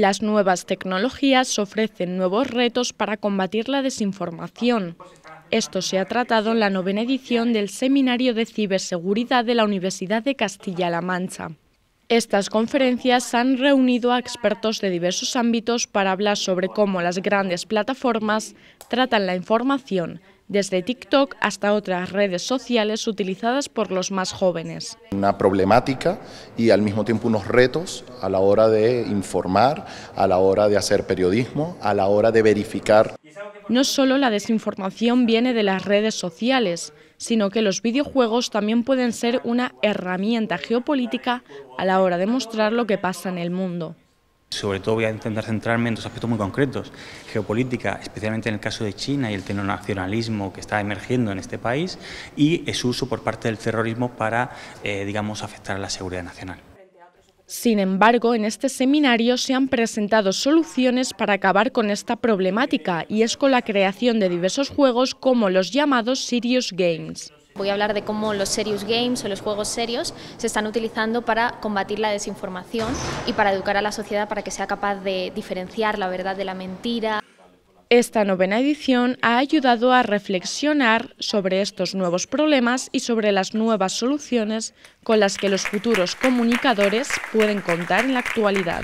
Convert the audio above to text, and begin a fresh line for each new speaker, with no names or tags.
Las nuevas tecnologías ofrecen nuevos retos para combatir la desinformación. Esto se ha tratado en la novena edición del Seminario de Ciberseguridad de la Universidad de Castilla-La Mancha. Estas conferencias han reunido a expertos de diversos ámbitos para hablar sobre cómo las grandes plataformas tratan la información, desde TikTok hasta otras redes sociales utilizadas por los más jóvenes.
Una problemática y al mismo tiempo unos retos a la hora de informar, a la hora de hacer periodismo, a la hora de verificar.
No solo la desinformación viene de las redes sociales, sino que los videojuegos también pueden ser una herramienta geopolítica a la hora de mostrar lo que pasa en el mundo.
Sobre todo voy a intentar centrarme en dos aspectos muy concretos. Geopolítica, especialmente en el caso de China y el nacionalismo que está emergiendo en este país y su uso por parte del terrorismo para, eh, digamos, afectar a la seguridad nacional.
Sin embargo, en este seminario se han presentado soluciones para acabar con esta problemática y es con la creación de diversos juegos como los llamados Serious Games.
Voy a hablar de cómo los serious games o los juegos serios se están utilizando para combatir la desinformación y para educar a la sociedad para que sea capaz de diferenciar la verdad de la mentira.
Esta novena edición ha ayudado a reflexionar sobre estos nuevos problemas y sobre las nuevas soluciones con las que los futuros comunicadores pueden contar en la actualidad.